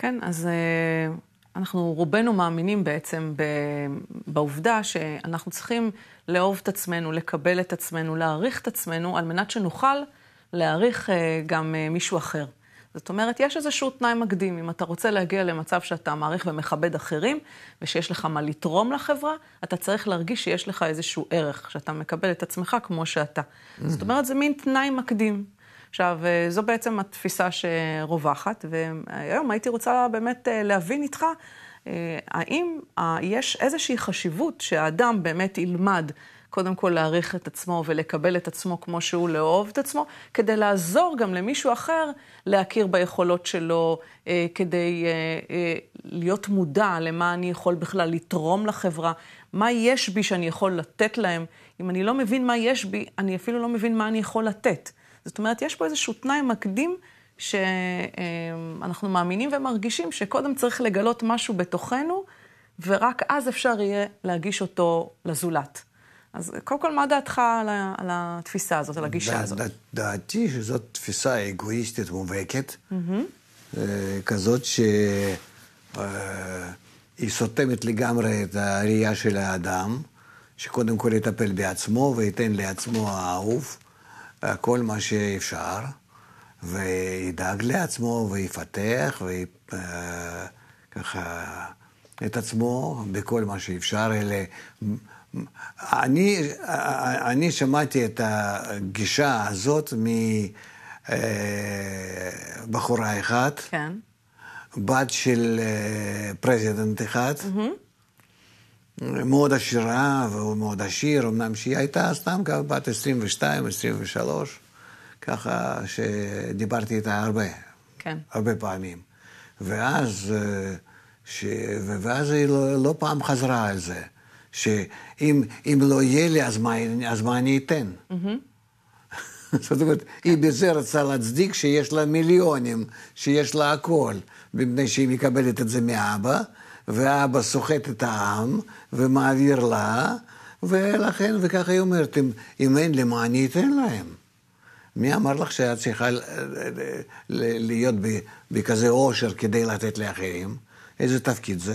כן, אז אה, אנחנו רובנו מאמינים בעצם בעובדה שאנחנו צריכים לאהוב את עצמנו, לקבל את עצמנו, להעריך את עצמנו, על מנת שנוכל להעריך אה, גם אה, מישהו אחר. זאת אומרת, יש איזשהו תנאי מקדים. אם אתה רוצה להגיע למצב שאתה מעריך ומכבד אחרים, ושיש לך מה לתרום לחברה, אתה צריך להרגיש שיש לך איזשהו ערך, שאתה מקבל את עצמך כמו שאתה. Mm-hmm. זאת אומרת, זה מין תנאי מקדים. עכשיו, אה, זו בעצם התפיסה שרווחת, והיום הייתי רוצה באמת אה, להבין איתך אה, האם יש איזושהי חשיבות שהאדם באמת ילמד קודם כל להעריך את עצמו ולקבל את עצמו כמו שהוא, לאהוב את עצמו, כדי לעזור גם למישהו אחר להכיר ביכולות שלו, כדי להיות מודע למה אני יכול בכלל לתרום לחברה, מה יש בי שאני יכול לתת להם. אם אני לא מבין מה יש בי, אני אפילו לא מבין מה אני יכול לתת. זאת אומרת, יש פה איזשהו תנאי מקדים שאנחנו מאמינים ומרגישים שקודם צריך לגלות משהו בתוכנו, ורק אז אפשר יהיה להגיש אותו לזולת. אז קודם כל, מה דעתך על, ה, על התפיסה הזאת, על הגישה ד, הזאת? ד, דעתי שזאת תפיסה אגואיסטית מובהקת, mm-hmm. כזאת שהיא אה, סותמת לגמרי את הראייה של האדם, שקודם כל יטפל בעצמו וייתן לעצמו האהוב. כל מה שאפשר, וידאג לעצמו, ויפתח, וככה אה, את עצמו בכל מה שאפשר. אלה... אני, אני שמעתי את הגישה הזאת מבחורה אה, אחת, כן. בת של פרזידנט אה, אחד. Mm-hmm. מאוד עשירה, והוא מאוד עשיר, אמנם שהיא הייתה סתם ככה בת 22, 23, ככה שדיברתי איתה הרבה. כן. הרבה פעמים. ואז, אה, ש... ואז היא לא, לא פעם חזרה על זה, שאם לא יהיה לי, אז מה, אז מה אני אתן? Mm-hmm. זאת אומרת, היא בזה רצה להצדיק שיש לה מיליונים, שיש לה הכל, מפני שהיא מקבלת את זה מאבא. ואבא סוחט את העם ומעביר לה, ולכן, וככה היא אומרת, אם, אם אין לי, מה אני אתן להם? מי אמר לך שאת צריכה להיות בכזה אושר כדי לתת לאחרים? איזה תפקיד זה?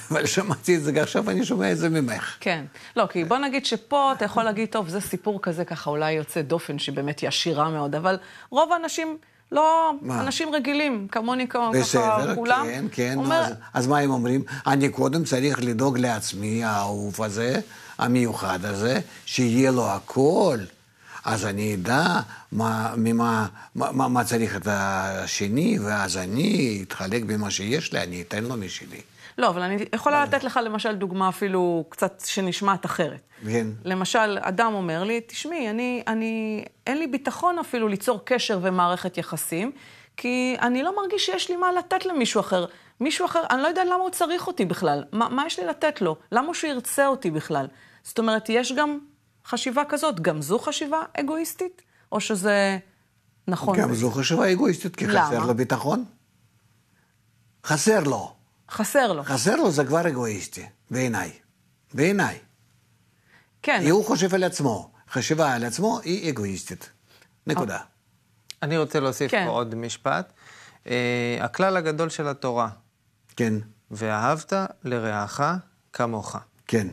אבל שמעתי את זה, עכשיו אני שומע את זה ממך. כן. לא, כי בוא נגיד שפה אתה יכול להגיד, טוב, זה סיפור כזה ככה אולי יוצא דופן, שבאמת היא עשירה מאוד, אבל רוב האנשים... לא, מה? אנשים רגילים, כמוני ככה, בסדר, כולם. כן, כן, אומר... אז, אז מה הם אומרים? אני קודם צריך לדאוג לעצמי, האהוב הזה, המיוחד הזה, שיהיה לו הכל. אז אני אדע מה, ממה, מה, מה צריך את השני, ואז אני אתחלק במה שיש לי, אני אתן לו משלי. לא, אבל אני יכולה אה. לתת לך למשל דוגמה אפילו קצת שנשמעת אחרת. כן. למשל, אדם אומר לי, תשמעי, אני, אני, אין לי ביטחון אפילו ליצור קשר ומערכת יחסים, כי אני לא מרגיש שיש לי מה לתת למישהו אחר. מישהו אחר, אני לא יודע למה הוא צריך אותי בכלל. מה, מה יש לי לתת לו? למה שהוא ירצה אותי בכלל? זאת אומרת, יש גם חשיבה כזאת, גם זו חשיבה אגואיסטית? או שזה נכון? גם זו חשיבה אגואיסטית, כי למה? חסר לו ביטחון. חסר לו. חסר לו. חסר לו זה כבר אגואיסטי, בעיניי. בעיניי. כן. כי הוא חושב על עצמו. חשיבה על עצמו היא אגואיסטית. נקודה. אוקיי. אני רוצה להוסיף כן. פה עוד משפט. Uh, הכלל הגדול של התורה. כן. ואהבת לרעך כמוך. כן.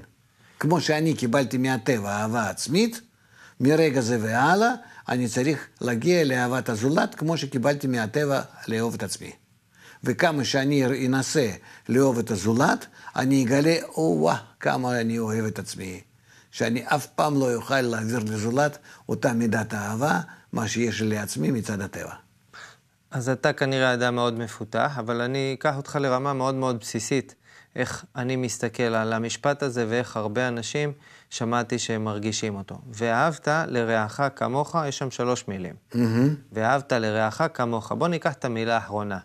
כמו שאני קיבלתי מהטבע אהבה עצמית, מרגע זה והלאה, אני צריך להגיע לאהבת הזולת כמו שקיבלתי מהטבע לאהוב את עצמי. וכמה שאני אנסה לאהוב את הזולת, אני אגלה, או-אה, כמה אני אוהב את עצמי. שאני אף פעם לא אוכל להעביר לזולת אותה מידת אהבה, מה שיש לי לעצמי מצד הטבע. אז אתה כנראה אדם מאוד מפותח, אבל אני אקח אותך לרמה מאוד מאוד בסיסית. איך אני מסתכל על המשפט הזה ואיך הרבה אנשים שמעתי שהם מרגישים אותו. ואהבת לרעך כמוך, יש שם שלוש מילים. Mm-hmm. ואהבת לרעך כמוך. בוא ניקח את המילה האחרונה.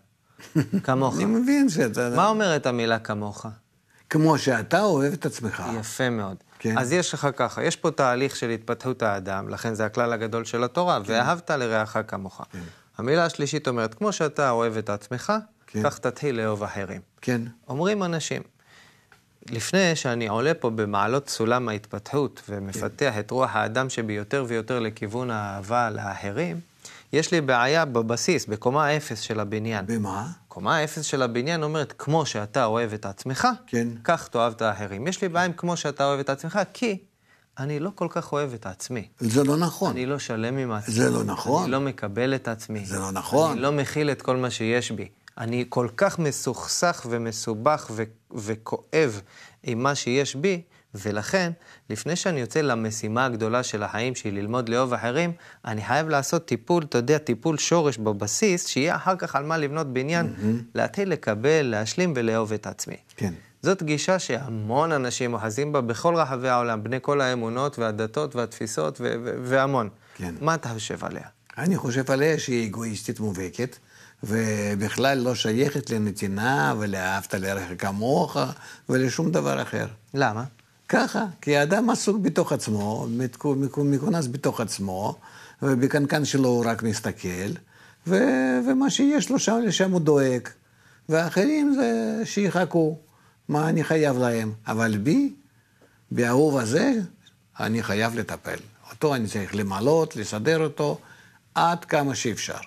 כמוך. אני מבין שאתה... מה אומרת המילה כמוך? כמו שאתה אוהב את עצמך. יפה מאוד. כן. אז יש לך ככה, יש פה תהליך של התפתחות האדם, לכן זה הכלל הגדול של התורה, כן. ואהבת לרעך כמוך. כן. המילה השלישית אומרת, כמו שאתה אוהב את עצמך, כן. כך תתחיל לאהוב אחרים. כן. אומרים אנשים, לפני שאני עולה פה במעלות סולם ההתפתחות ומפתח כן. את רוח האדם שבי יותר ויותר לכיוון האהבה לאחרים, יש לי בעיה בבסיס, בקומה אפס של הבניין. במה? קומה אפס של הבניין אומרת, כמו שאתה אוהב את עצמך, כן. כך תאהב את האחרים. יש לי בעיה עם כמו שאתה אוהב את עצמך, כי אני לא כל כך אוהב את עצמי. זה לא נכון. אני לא שלם עם עצמי. זה לא נכון. אני לא מקבל את עצמי. זה לא נכון. אני לא מכיל את כל מה שיש בי. אני כל כך מסוכסך ומסובך ו- וכואב עם מה שיש בי, ולכן, לפני שאני יוצא למשימה הגדולה של החיים, שהיא ללמוד לאהוב אחרים, אני חייב לעשות טיפול, אתה יודע, טיפול שורש בבסיס, שיהיה אחר כך על מה לבנות בניין, mm-hmm. להתחיל לקבל, להשלים ולאהוב את עצמי. כן. זאת גישה שהמון אנשים אוחזים בה בכל רחבי העולם, בני כל האמונות והדתות והתפיסות והמון. כן. מה אתה חושב עליה? אני חושב עליה שהיא אגואיסטית מובהקת, ובכלל לא שייכת לנתינה ולאהבת לרחק כמוך ולשום דבר אחר. למה? ככה, כי האדם עסוק בתוך עצמו, מכונס בתוך עצמו, ובקנקן שלו הוא רק מסתכל, ו- ומה שיש לו שם, לשם הוא דואג. ואחרים זה שיחכו. מה אני חייב להם? אבל בי, באהוב הזה, אני חייב לטפל. אותו אני צריך למלות, לסדר אותו, עד כמה שאפשר.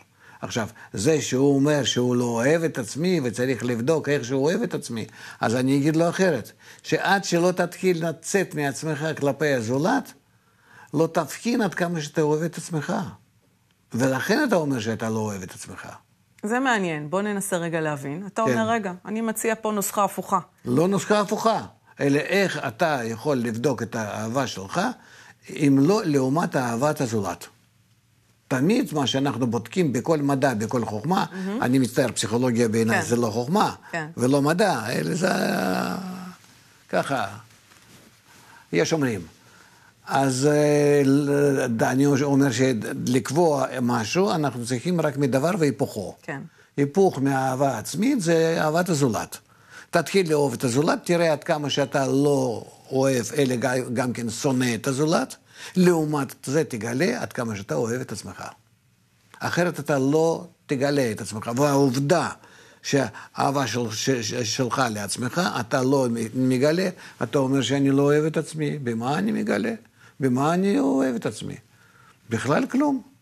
עכשיו, זה שהוא אומר שהוא לא אוהב את עצמי וצריך לבדוק איך שהוא אוהב את עצמי, אז אני אגיד לו אחרת, שעד שלא תתחיל לצאת מעצמך כלפי הזולת, לא תבחין עד כמה שאתה אוהב את עצמך. ולכן אתה אומר שאתה לא אוהב את עצמך. זה מעניין, בוא ננסה רגע להבין. אתה כן. אומר, רגע, אני מציע פה נוסחה הפוכה. לא נוסחה הפוכה, אלא איך אתה יכול לבדוק את האהבה שלך, אם לא לעומת אהבת הזולת. תמיד מה שאנחנו בודקים בכל מדע, בכל חוכמה, mm-hmm. אני מצטער, פסיכולוגיה בעיניי כן. זה לא חוכמה, כן. ולא מדע, אלא זה ככה, יש אומרים. אז אה, אני אומר שלקבוע משהו, אנחנו צריכים רק מדבר והיפוכו. כן. היפוך מאהבה עצמית זה אהבת הזולת. תתחיל לאהוב את הזולת, תראה עד כמה שאתה לא אוהב, אלא גם כן שונא את הזולת. לעומת זה תגלה עד כמה שאתה אוהב את עצמך. אחרת אתה לא תגלה את עצמך. והעובדה שהאהבה של, של, שלך לעצמך, אתה לא מגלה, אתה אומר שאני לא אוהב את עצמי, במה אני מגלה? במה אני אוהב את עצמי? בכלל כלום.